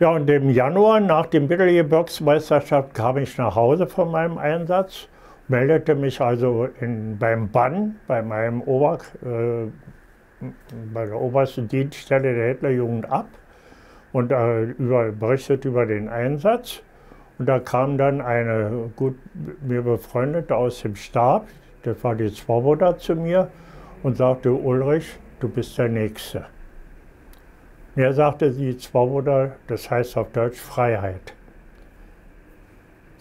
Ja, und im Januar nach dem Mittelgebirgsmeisterschaft kam ich nach Hause von meinem Einsatz, meldete mich also in, beim Bann, bei meinem Ober, äh, bei der obersten Dienststelle der Hitlerjugend ab und äh, über, berichtet über den Einsatz. Und da kam dann eine gut mir befreundete aus dem Stab, das war die Zwoboda zu mir, und sagte, Ulrich, du bist der Nächste. Er sagte, sie, Swoboda, das heißt auf Deutsch Freiheit.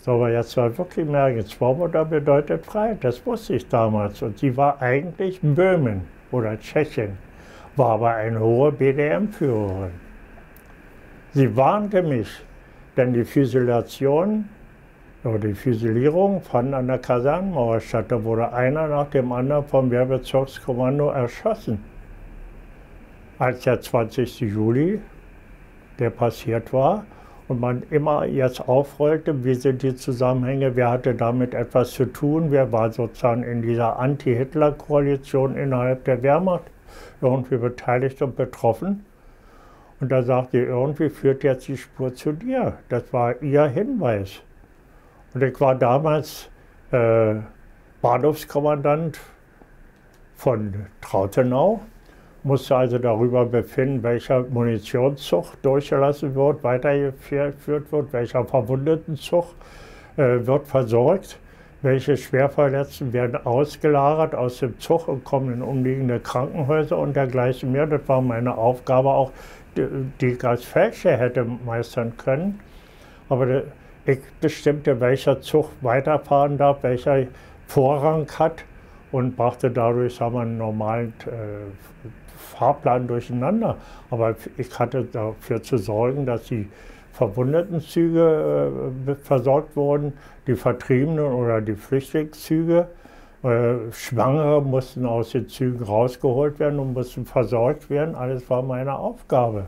So, aber jetzt war wirklich merken, Swoboda bedeutet Freiheit, das wusste ich damals. Und sie war eigentlich Böhmen oder Tschechien, war aber eine hohe BDM-Führerin. Sie warnte mich, denn die Füsilation oder die Füsilierung fand an der Kasernenmauer statt. Da wurde einer nach dem anderen vom Wehrbezirkskommando erschossen als der 20. Juli, der passiert war, und man immer jetzt aufrollte, wie sind die Zusammenhänge, wer hatte damit etwas zu tun, wer war sozusagen in dieser Anti-Hitler-Koalition innerhalb der Wehrmacht irgendwie beteiligt und betroffen. Und da sagte ich, irgendwie führt jetzt die Spur zu dir. Das war ihr Hinweis. Und ich war damals äh, Bahnhofskommandant von Trautenau musste also darüber befinden, welcher Munitionszug durchgelassen wird, weitergeführt wird, welcher Verwundetenzug äh, wird versorgt, welche Schwerverletzten werden ausgelagert aus dem Zug und kommen in umliegende Krankenhäuser und dergleichen mehr. Das war meine Aufgabe auch, die, ich als Fälscher hätte meistern können. Aber ich bestimmte, welcher Zug weiterfahren darf, welcher Vorrang hat und brachte dadurch sagen wir, einen normalen äh, Fahrplan durcheinander. Aber ich hatte dafür zu sorgen, dass die Verwundetenzüge äh, versorgt wurden, die Vertriebenen oder die Flüchtlingszüge. Äh, Schwangere mussten aus den Zügen rausgeholt werden und mussten versorgt werden. Alles war meine Aufgabe.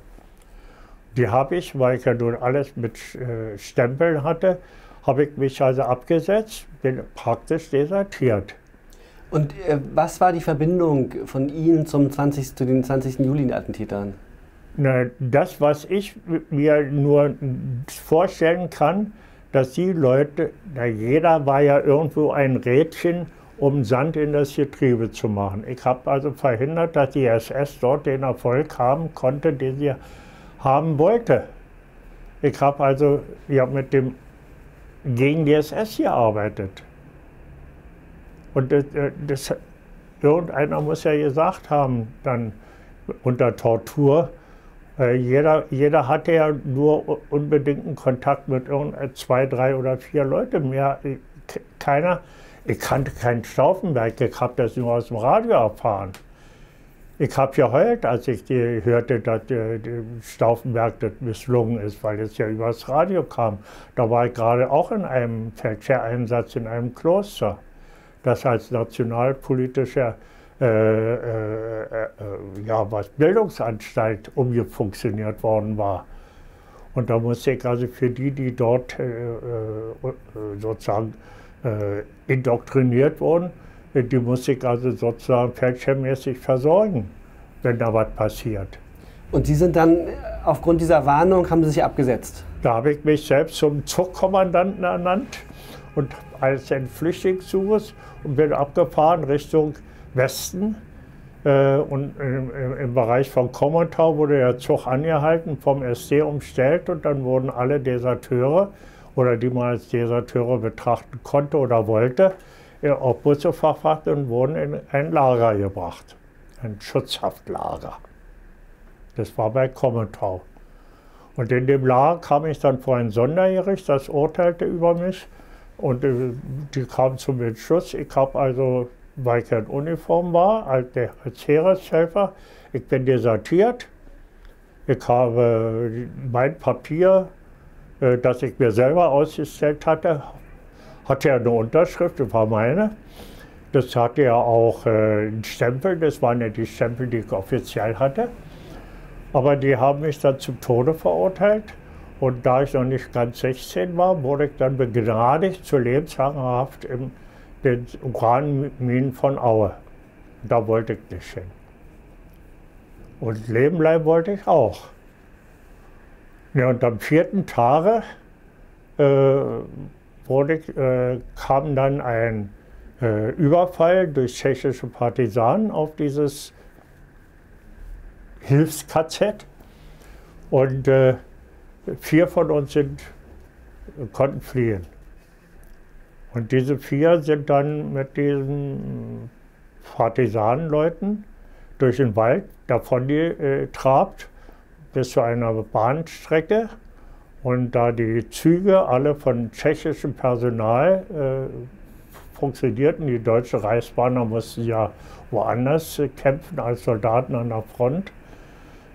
Die habe ich, weil ich ja nun alles mit äh, Stempeln hatte, habe ich mich also abgesetzt, bin praktisch desertiert. Und äh, was war die Verbindung von Ihnen zum 20, zu den 20. Juli-Attentätern? Na, das, was ich mir nur vorstellen kann, dass die Leute, na, jeder war ja irgendwo ein Rädchen, um Sand in das Getriebe zu machen. Ich habe also verhindert, dass die SS dort den Erfolg haben konnte, den sie haben wollte. Ich habe also ja, mit dem, gegen die SS gearbeitet. Und das, äh, das, irgendeiner muss ja gesagt haben, dann unter Tortur, äh, jeder, jeder hatte ja nur unbedingten Kontakt mit zwei, drei oder vier Leuten mehr. Äh, keiner, ich kannte keinen Stauffenberg, ich habe das nur aus dem Radio erfahren. Ich habe geheult, als ich die, hörte, dass äh, Stauffenberg das misslungen ist, weil es ja übers Radio kam. Da war ich gerade auch in einem Feldscher-Einsatz in einem Kloster das als nationalpolitischer äh, äh, äh ja, was Bildungsanstalt umgefunktioniert worden war. Und da musste ich also für die, die dort äh, äh, sozusagen indoktriniert wurden, die musste ich also sozusagen fälschermäßig versorgen, wenn da was passiert. Und Sie sind dann aufgrund dieser Warnung, haben Sie sich abgesetzt? Da habe ich mich selbst zum Zugkommandanten ernannt und als ein Flüchtlingssuches und bin abgefahren Richtung Westen. Äh, und im, im, Bereich von Kommentau wurde der Zug angehalten, vom SC umstellt und dann wurden alle Deserteure oder die man als Deserteure betrachten konnte oder wollte, äh, auf Busse verfrachtet und wurden in ein Lager gebracht, ein Schutzhaftlager. Das war bei Kommentau. Und in dem Lager kam ich dann vor ein Sondergericht, das urteilte über mich und äh, die kamen zum Entschluss, ich habe also, weil ich in Uniform war, als, der, als Heereshelfer, ich bin desertiert. Ich habe äh, mein Papier, äh, das ich mir selber ausgestellt hatte, hatte ja eine Unterschrift, das war meine. Das hatte ja auch äh, einen Stempel, das waren ja die Stempel, die ich offiziell hatte. Aber die haben mich dann zum Tode verurteilt. Und da ich noch nicht ganz 16 war, wurde ich dann begnadigt zu Lebenslangenhaft in den Uranminen von Aue. Da wollte ich nicht hin. Und leben bleiben wollte ich auch. Ja, und am vierten Tage äh, wurde, äh, kam dann ein äh, Überfall durch tschechische Partisanen auf dieses Hilfskz. Und äh, vier von uns sind, konnten fliehen. Und diese vier sind dann mit diesen Partisanenleuten durch den Wald davon getrabt bis zu einer Bahnstrecke. Und da die Züge alle von tschechischem Personal äh, funktionierten, die deutsche Reichsbahner mussten ja woanders kämpfen als Soldaten an der Front,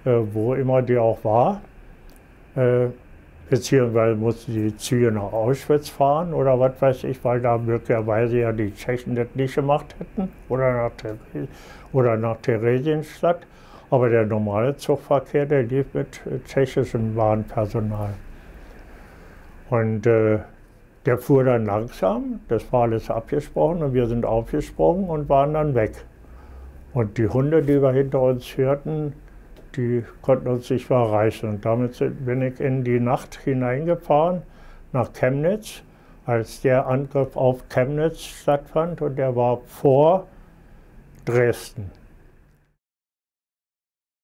äh, wo immer die auch war, äh, beziehungsweise mussten die Züge nach Auschwitz fahren oder was weiß ich, weil da möglicherweise ja die Tschechen das nicht gemacht hätten oder nach, Therese, oder nach Theresienstadt. Aber der normale Zugverkehr, der lief mit äh, tschechischem Bahnpersonal. Und äh, der fuhr dann langsam, das war alles abgesprochen und wir sind aufgesprungen und waren dann weg. Und die Hunde, die wir hinter uns hörten, die konnten uns nicht verreißen. Und damit bin ich in die Nacht hineingefahren nach Chemnitz, als der Angriff auf Chemnitz stattfand und der war vor Dresden.